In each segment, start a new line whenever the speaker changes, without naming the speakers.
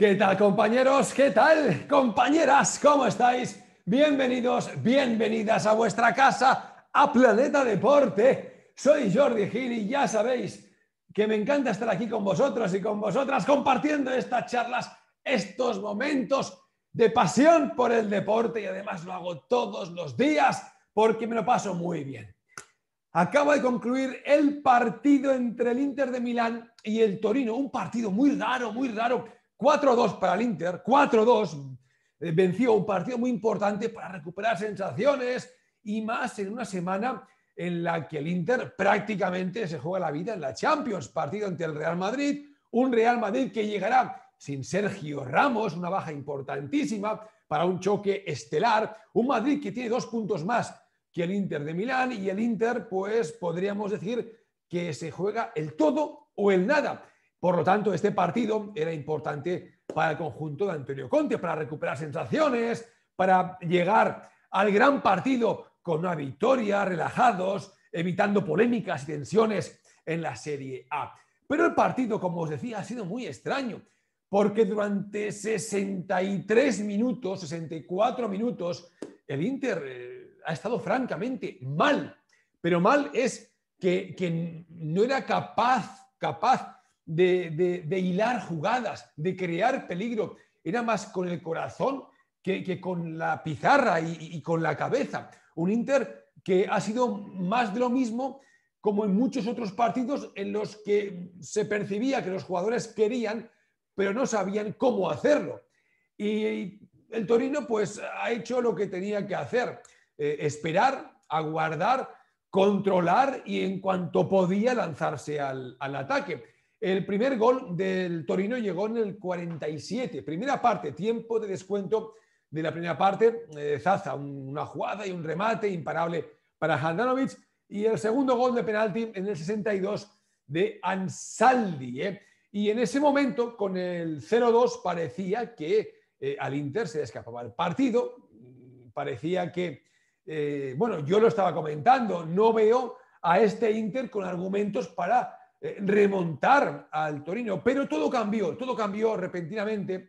¿Qué tal compañeros? ¿Qué tal compañeras? ¿Cómo estáis? Bienvenidos, bienvenidas a vuestra casa, a Planeta Deporte. Soy Jordi Gil y ya sabéis que me encanta estar aquí con vosotros y con vosotras compartiendo estas charlas, estos momentos de pasión por el deporte y además lo hago todos los días porque me lo paso muy bien. Acabo de concluir el partido entre el Inter de Milán y el Torino, un partido muy raro, muy raro 4-2 para el Inter, 4-2, eh, venció un partido muy importante para recuperar sensaciones y más en una semana en la que el Inter prácticamente se juega la vida en la Champions, partido ante el Real Madrid, un Real Madrid que llegará sin Sergio Ramos, una baja importantísima para un choque estelar, un Madrid que tiene dos puntos más que el Inter de Milán y el Inter, pues podríamos decir que se juega el todo o el nada. Por lo tanto, este partido era importante para el conjunto de Antonio Conte, para recuperar sensaciones, para llegar al gran partido con una victoria, relajados, evitando polémicas y tensiones en la Serie A. Pero el partido, como os decía, ha sido muy extraño, porque durante 63 minutos, 64 minutos, el Inter eh, ha estado francamente mal. Pero mal es que no era capaz, capaz de, hilar jugadas, de crear peligro. Era más con el corazón que, con la pizarra y, con la cabeza. Un Inter que ha sido más de lo mismo como en muchos otros partidos en los que se percibía que los jugadores querían, pero no sabían cómo hacerlo. Y el Torino pues ha hecho lo que tenía que hacer, eh, esperar, aguardar, controlar y en cuanto podía lanzarse al ataque. El primer gol del Torino llegó en el 47, primera parte, tiempo de descuento de la primera parte, eh, Zaza, una jugada y un remate imparable para Handanovic, y el segundo gol de penalti en el 62 de Ansaldi. ¿eh? Y en ese momento, con el 0-2, parecía que eh, al Inter se escapaba el partido, parecía que, bueno, yo lo estaba comentando, no veo a este Inter con argumentos para eh, remontar al Torino. Pero todo cambió, todo cambió repentinamente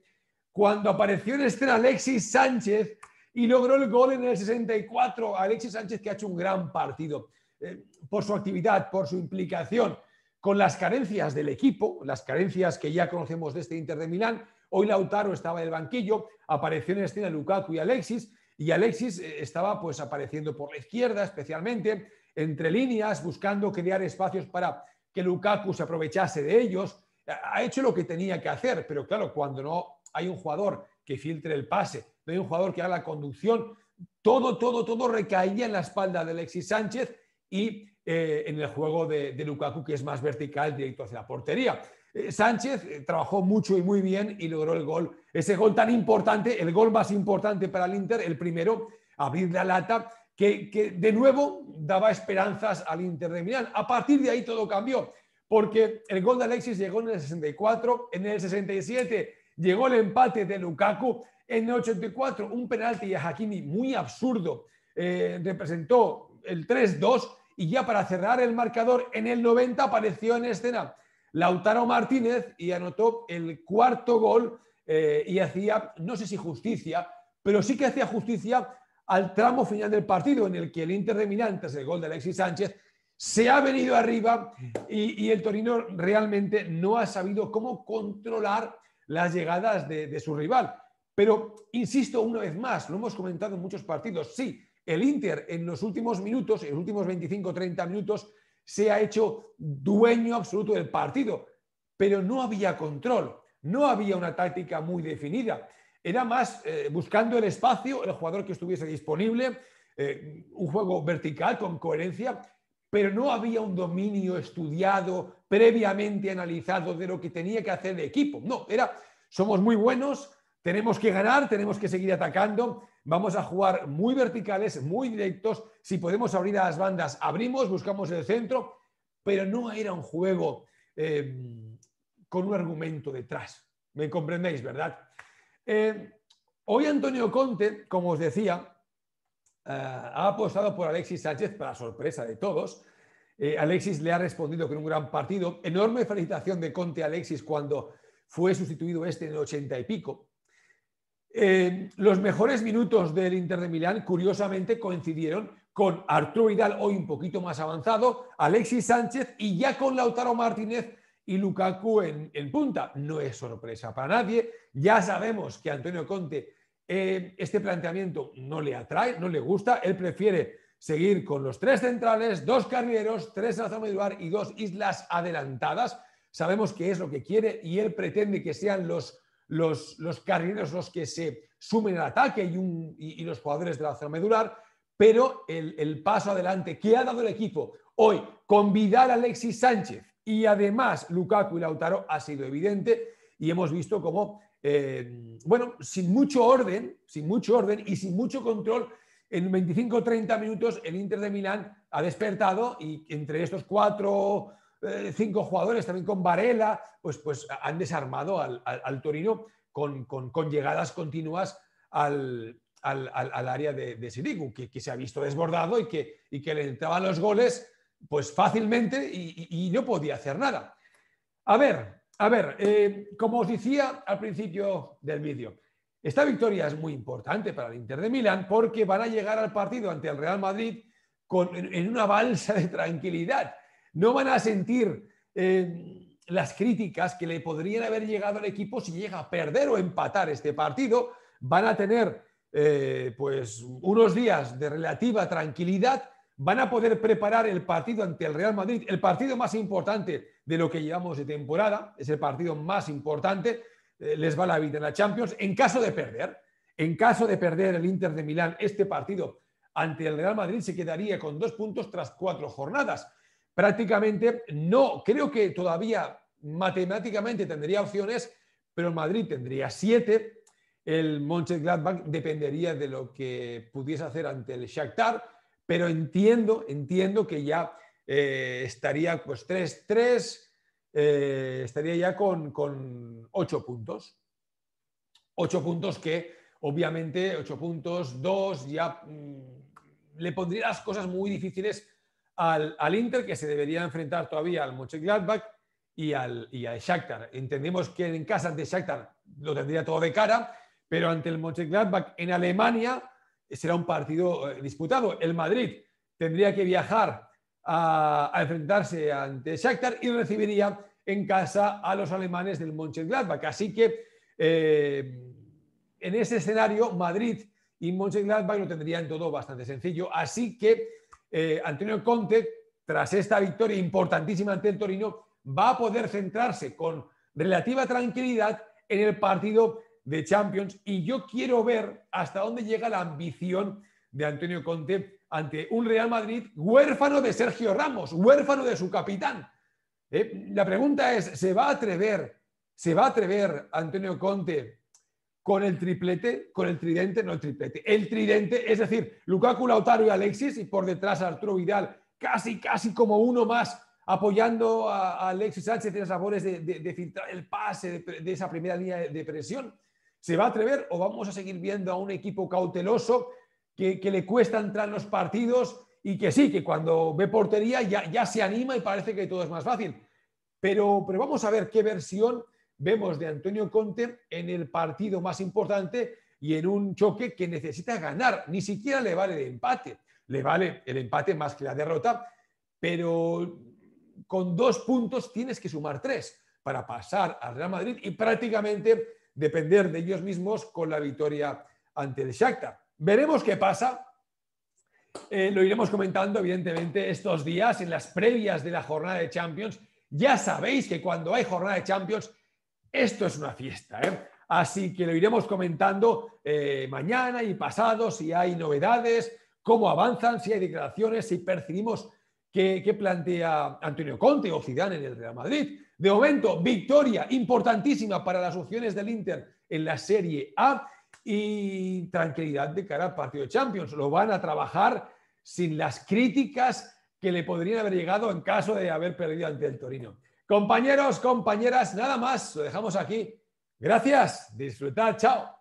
cuando apareció en escena Alexis Sánchez y logró el gol en el 64. Alexis Sánchez que ha hecho un gran partido eh, por su actividad, por su implicación, con las carencias del equipo, las carencias que ya conocemos de este Inter de Milán. Hoy Lautaro estaba en el banquillo, apareció en escena Lukaku y Alexis, y Alexis eh, estaba pues apareciendo por la izquierda especialmente, entre líneas, buscando crear espacios para que Lukaku se aprovechase de ellos. Ha hecho lo que tenía que hacer, pero claro, cuando no hay un jugador que filtre el pase, no hay un jugador que haga la conducción, todo, todo, todo recaía en la espalda de Alexis Sánchez y eh, en el juego de, Lukaku, que es más vertical, directo hacia la portería. Eh, Sánchez eh, trabajó mucho y muy bien y logró el gol. Ese gol tan importante, el gol más importante para el Inter, el primero, abrir la lata, que de nuevo daba esperanzas al Inter de Milán. A partir de ahí todo cambió, porque el gol de Alexis llegó en el 64, en el 67 llegó el empate de Lukaku, en el 84 un penalti a Hakimi muy absurdo eh, representó el 3-2 y ya para cerrar el marcador en el 90 apareció en escena Lautaro Martínez y anotó el cuarto gol eh, y hacía, no sé si justicia, pero sí que hacía justicia al tramo final del partido en el que el Inter de Milán, el gol de Alexis Sánchez, se ha venido arriba y, el Torino realmente no ha sabido cómo controlar las llegadas de, de su rival. Pero, insisto una vez más, lo hemos comentado en muchos partidos, sí, el Inter en los últimos minutos, en los últimos 25-30 minutos, se ha hecho dueño absoluto del partido, pero no había control, no había una táctica muy definida era más eh, buscando el espacio, el jugador que estuviese disponible, eh, un juego vertical con coherencia, pero no había un dominio estudiado, previamente analizado de lo que tenía que hacer el equipo. No, era, somos muy buenos, tenemos que ganar, tenemos que seguir atacando, vamos a jugar muy verticales, muy directos, si podemos abrir a las bandas, abrimos, buscamos el centro, pero no era un juego eh, con un argumento detrás. ¿Me comprendéis, verdad? Eh, hoy Antonio Conte, como os decía, eh, ha apostado por Alexis Sánchez para sorpresa de todos. Eh, Alexis le ha respondido con un gran partido. Enorme felicitación de Conte a Alexis cuando fue sustituido este en el ochenta y pico. los mejores minutos del Inter de Milán, curiosamente, coincidieron con Arturo Vidal, hoy un poquito más avanzado, Alexis Sánchez y ya con Lautaro Martínez y Lukaku en, punta. No es sorpresa para nadie. Ya sabemos que Antonio Conte eh, este planteamiento no le atrae, no le gusta. Él prefiere seguir con los tres centrales, dos carrileros, tres de la zona medular y dos islas adelantadas. Sabemos que es lo que quiere y él pretende que sean los, los, los que se sumen al ataque y, los jugadores de la zona medular, pero el, el paso adelante que ha dado el equipo hoy, convidar a Alexis Sánchez y además, Lukaku y Lautaro ha sido evidente y hemos visto como, eh, bueno, sin mucho orden, sin mucho orden y sin mucho control, en 25 30 minutos el Inter de Milán ha despertado y entre estos cuatro, eh, cinco jugadores, también con Varela, pues, pues han desarmado al, Torino con, llegadas continuas al, área de, de Sirigu, que, se ha visto desbordado y que, y que le entraban los goles pues fácilmente y, no podía hacer nada. A ver, a ver, eh, como os decía al principio del vídeo, esta victoria es muy importante para el Inter de Milán porque van a llegar al partido ante el Real Madrid con, en, una balsa de tranquilidad. No van a sentir eh, las críticas que le podrían haber llegado al equipo si llega a perder o empatar este partido. Van a tener eh, pues unos días de relativa tranquilidad van a poder preparar el partido ante el Real Madrid, el partido más importante de lo que llevamos de temporada, es el partido más importante, eh, les va la vida en la Champions, en caso de perder, en caso de perder el Inter de Milán este partido ante el Real Madrid se quedaría con dos puntos tras cuatro jornadas. Prácticamente no, creo que todavía matemáticamente tendría opciones, pero Madrid tendría siete, el Mönchengladbach dependería de lo que pudiese hacer ante el Shakhtar, pero entiendo, entiendo que ya eh, estaría pues 3-3, eh, estaría ya con, con 8 puntos. 8 puntos que obviamente 8 puntos, 2, ya mm, le pondría las cosas muy difíciles al, Inter, que se debería enfrentar todavía al Mönchengladbach y al, y a Shakhtar. Entendemos que en casa de Shakhtar lo tendría todo de cara, pero ante el Mönchengladbach en Alemania será un partido eh, disputado. El Madrid tendría que viajar a, enfrentarse ante Shakhtar y recibiría en casa a los alemanes del Mönchengladbach. Así que eh, en ese escenario, Madrid y Mönchengladbach lo tendrían todo bastante sencillo. Así que eh, Antonio Conte, tras esta victoria importantísima ante el Torino, va a poder centrarse con relativa tranquilidad en el partido de Champions y yo quiero ver hasta dónde llega la ambición de Antonio Conte ante un Real Madrid huérfano de Sergio Ramos, huérfano de su capitán. Eh, la pregunta es, ¿se va a atrever, se va a atrever Antonio Conte con el triplete, con el tridente, no el triplete, el tridente, es decir, Lukaku, Lautaro y Alexis y por detrás Arturo Vidal, casi, casi como uno más apoyando a, Alexis Sánchez en las labores de, filtrar el pase de esa primera línea de presión? ¿Se va a atrever o vamos a seguir viendo a un equipo cauteloso que, le cuesta entrar en los partidos y que sí, que cuando ve portería ya, se anima y parece que todo es más fácil? Pero, pero vamos a ver qué versión vemos de Antonio Conte en el partido más importante y en un choque que necesita ganar. Ni siquiera le vale el empate. Le vale el empate más que la derrota, pero con dos puntos tienes que sumar tres para pasar al Real Madrid y prácticamente depender de ellos mismos con la victoria ante el Shakhtar. Veremos qué pasa. Eh, lo iremos comentando, evidentemente, estos días en las previas de la jornada de Champions. Ya sabéis que cuando hay jornada de Champions, esto es una fiesta. ¿eh? Así que lo iremos comentando eh, mañana y pasado, si hay novedades, cómo avanzan, si hay declaraciones, si percibimos qué, qué plantea Antonio Conte o Zidane en el Real Madrid. De momento, victoria importantísima para las opciones del Inter en la Serie A y tranquilidad de cara al partido de Champions. Lo van a trabajar sin las críticas que le podrían haber llegado en caso de haber perdido ante el Torino. Compañeros, compañeras, nada más. Lo dejamos aquí. Gracias. Disfrutad. Chao.